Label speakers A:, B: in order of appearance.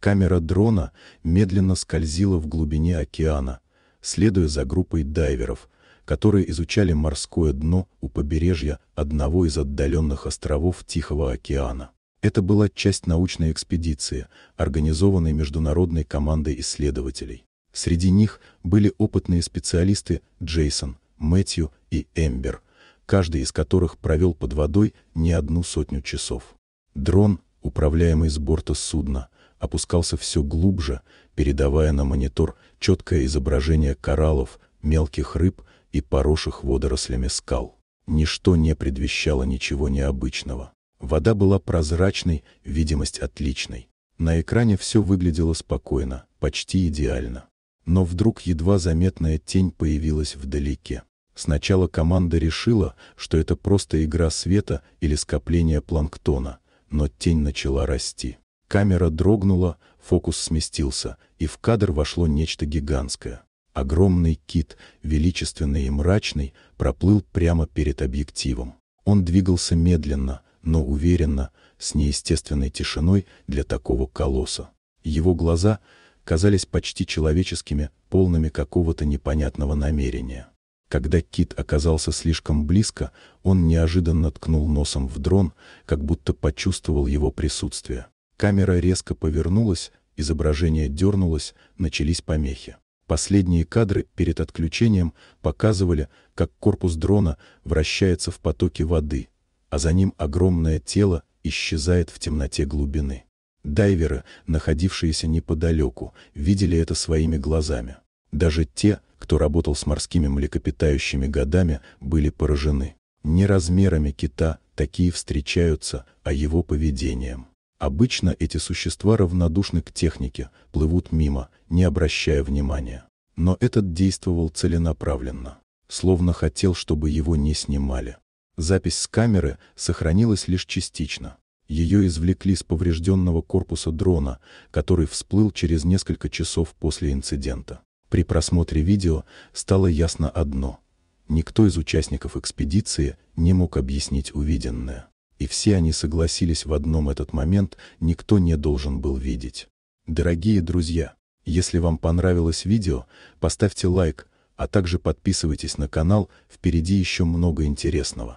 A: Камера дрона медленно скользила в глубине океана, следуя за группой дайверов, которые изучали морское дно у побережья одного из отдаленных островов Тихого океана. Это была часть научной экспедиции, организованной международной командой исследователей. Среди них были опытные специалисты Джейсон, Мэтью и Эмбер, каждый из которых провел под водой не одну сотню часов. Дрон, управляемый с борта судна, опускался все глубже, передавая на монитор четкое изображение кораллов, мелких рыб и поросших водорослями скал. Ничто не предвещало ничего необычного. Вода была прозрачной, видимость отличной. На экране все выглядело спокойно, почти идеально. Но вдруг едва заметная тень появилась вдалеке. Сначала команда решила, что это просто игра света или скопление планктона, но тень начала расти. Камера дрогнула, фокус сместился, и в кадр вошло нечто гигантское. Огромный кит, величественный и мрачный, проплыл прямо перед объективом. Он двигался медленно, но уверенно, с неестественной тишиной для такого колосса. Его глаза казались почти человеческими, полными какого-то непонятного намерения. Когда кит оказался слишком близко, он неожиданно ткнул носом в дрон, как будто почувствовал его присутствие. Камера резко повернулась, изображение дернулось, начались помехи. Последние кадры перед отключением показывали, как корпус дрона вращается в потоке воды, а за ним огромное тело исчезает в темноте глубины. Дайверы, находившиеся неподалеку, видели это своими глазами. Даже те, кто работал с морскими млекопитающими годами, были поражены. Не размерами кита такие встречаются, а его поведением. Обычно эти существа равнодушны к технике, плывут мимо, не обращая внимания. Но этот действовал целенаправленно, словно хотел, чтобы его не снимали. Запись с камеры сохранилась лишь частично. Ее извлекли с поврежденного корпуса дрона, который всплыл через несколько часов после инцидента. При просмотре видео стало ясно одно. Никто из участников экспедиции не мог объяснить увиденное и все они согласились в одном этот момент, никто не должен был видеть. Дорогие друзья, если вам понравилось видео, поставьте лайк, а также подписывайтесь на канал, впереди еще много интересного.